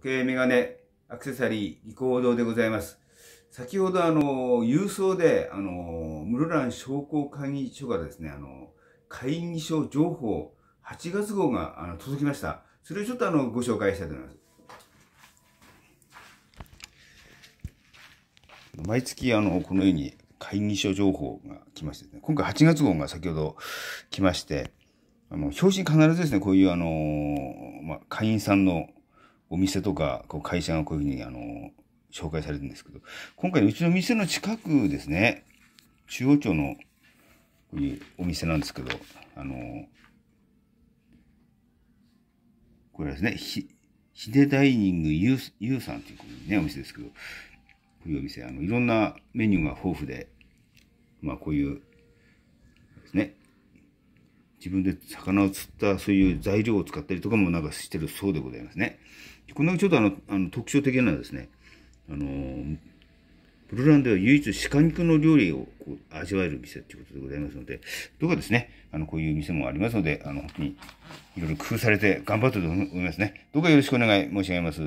時計、メガネ、アクセサリー、リコードでございます。先ほどあの、郵送で、あの、室蘭商工会議所がですね、あの、会議所情報8月号があの届きました。それをちょっとあの、ご紹介したいと思います。毎月あの、このように会議所情報が来ましてですね、今回8月号が先ほど来まして、あの、表紙に必ずですね、こういうあの、まあ、会員さんのお店とか、こう会社がこういうふうに、あの、紹介されるんですけど、今回うちの店の近くですね、中央町の、こういうお店なんですけど、あの、これですね、ひ、ヒデダイニングゆう、ゆうさんっていうね、お店ですけど、こういうお店、あの、いろんなメニューが豊富で、まあこういう、ですね、自分で魚を釣ったそういう材料を使ったりとかもなんかしてるそうでございますね。このちょっとあのあの特徴的なのはですね、あのブルランでは唯一鹿肉の料理をこう味わえる店ということでございますので、どうかですね、あの、こういう店もありますので、あの、本当にいろいろ工夫されて頑張ってると思いますね。どうかよろしくお願い申し上げます。